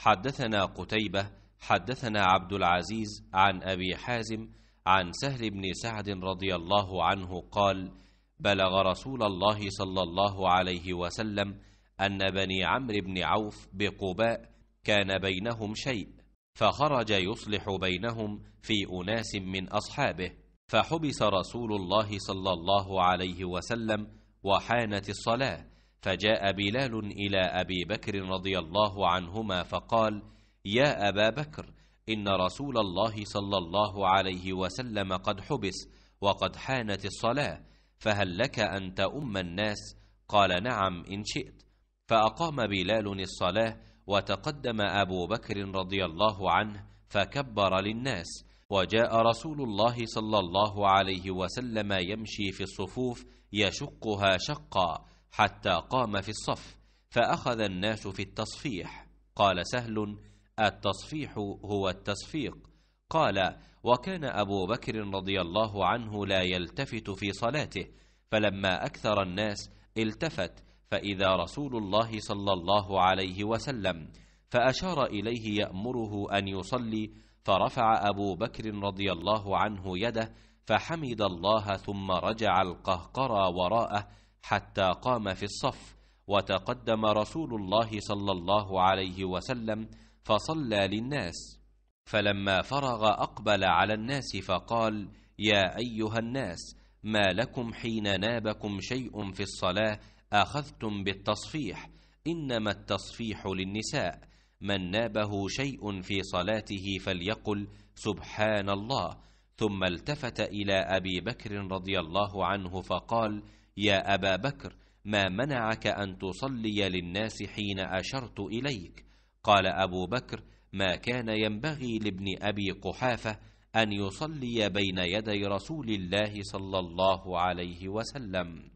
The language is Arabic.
حدثنا قتيبة حدثنا عبد العزيز عن أبي حازم عن سهل بن سعد رضي الله عنه قال بلغ رسول الله صلى الله عليه وسلم أن بني عمرو بن عوف بقباء كان بينهم شيء فخرج يصلح بينهم في أناس من أصحابه فحبس رسول الله صلى الله عليه وسلم وحانت الصلاة فجاء بلال إلى أبي بكر رضي الله عنهما فقال يا أبا بكر إن رسول الله صلى الله عليه وسلم قد حبس وقد حانت الصلاة فهل لك أن تؤم الناس قال نعم إن شئت فأقام بلال الصلاة وتقدم أبو بكر رضي الله عنه فكبر للناس وجاء رسول الله صلى الله عليه وسلم يمشي في الصفوف يشقها شقا حتى قام في الصف فأخذ الناس في التصفيح قال سهل التصفيح هو التصفيق قال وكان أبو بكر رضي الله عنه لا يلتفت في صلاته فلما أكثر الناس التفت فإذا رسول الله صلى الله عليه وسلم فأشار إليه يأمره أن يصلي فرفع أبو بكر رضي الله عنه يده فحمد الله ثم رجع القهقرى وراءه حتى قام في الصف وتقدم رسول الله صلى الله عليه وسلم فصلى للناس فلما فرغ أقبل على الناس فقال يا أيها الناس ما لكم حين نابكم شيء في الصلاة أخذتم بالتصفيح إنما التصفيح للنساء من نابه شيء في صلاته فليقل سبحان الله ثم التفت إلى أبي بكر رضي الله عنه فقال يا أبا بكر ما منعك أن تصلي للناس حين أشرت إليك قال أبو بكر ما كان ينبغي لابن أبي قحافة أن يصلي بين يدي رسول الله صلى الله عليه وسلم